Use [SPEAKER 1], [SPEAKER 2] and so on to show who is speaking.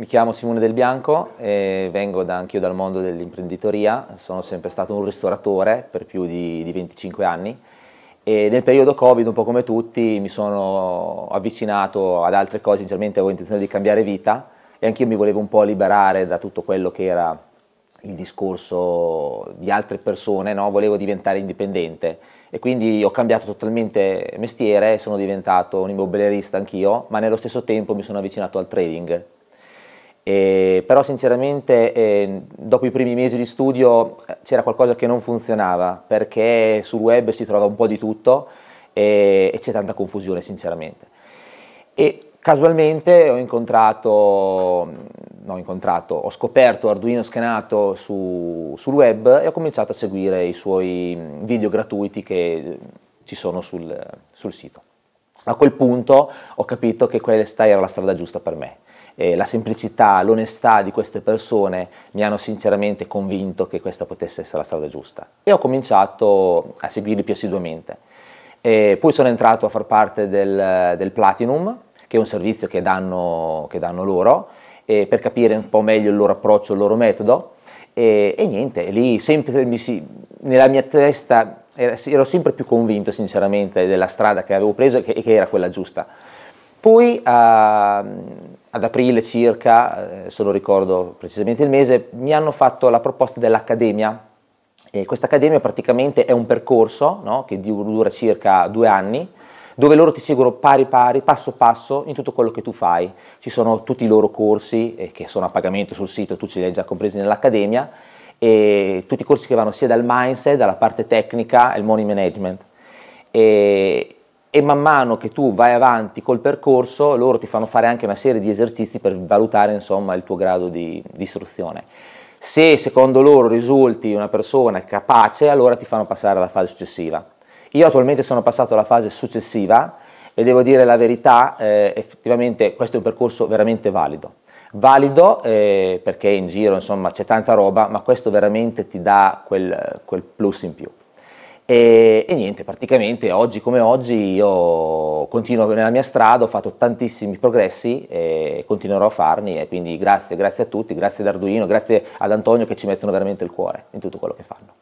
[SPEAKER 1] Mi chiamo Simone Del Bianco e vengo da, anch'io dal mondo dell'imprenditoria, sono sempre stato un ristoratore per più di, di, 25 anni e nel periodo Covid, un po' come tutti, mi sono avvicinato ad altre cose, sinceramente avevo intenzione di cambiare vita e anch'io mi volevo un po' liberare da tutto quello che era il discorso di altre persone, no? volevo diventare indipendente e quindi ho cambiato totalmente mestiere, sono diventato un immobilerista anch'io, ma nello stesso tempo mi sono avvicinato al trading eh, però sinceramente eh, dopo i primi mesi di studio eh, c'era qualcosa che non funzionava perché sul web si trova un po' di tutto e, e c'è tanta confusione sinceramente. E casualmente ho incontrato, no, incontrato ho scoperto Arduino Scanato su, sul web e ho cominciato a seguire i suoi video gratuiti che ci sono sul, sul sito. A quel punto ho capito che questa era la strada giusta per me. E la semplicità, l'onestà di queste persone mi hanno sinceramente convinto che questa potesse essere la strada giusta e ho cominciato a seguirli più assiduamente. E poi sono entrato a far parte del, del Platinum, che è un servizio che danno, che danno loro, eh, per capire un po' meglio il loro approccio, il loro metodo. E, e niente, lì sempre nella mia testa ero sempre più convinto sinceramente della strada che avevo preso e che, era quella giusta. Poi a, ehm, ad aprile circa, eh, se non ricordo precisamente il mese, mi hanno fatto la proposta dell'Accademia. Questa accademia praticamente è un percorso no? che dura circa due anni, dove loro ti seguono pari pari, passo passo in tutto quello che tu fai. Ci sono tutti i loro corsi eh, che sono a pagamento sul sito, tu ce li hai già compresi nell'accademia e tutti i corsi che vanno sia dal mindset, dalla parte tecnica e il money management. E, e man mano che tu vai avanti col percorso, loro ti fanno fare anche una serie di esercizi per valutare insomma, il tuo grado di, di, istruzione. Se secondo loro risulti una persona capace, allora ti fanno passare alla fase successiva. Io attualmente sono passato alla fase successiva e devo dire la verità, eh, effettivamente questo è un percorso veramente valido. Valido eh, perché in giro insomma c'è tanta roba, ma questo veramente ti dà quel, quel plus in più. E, e, niente, praticamente oggi come oggi io continuo nella mia strada, ho fatto tantissimi progressi e continuerò a farli e quindi grazie, grazie a tutti, grazie ad Arduino, grazie ad Antonio che ci mettono veramente il cuore in tutto quello che fanno.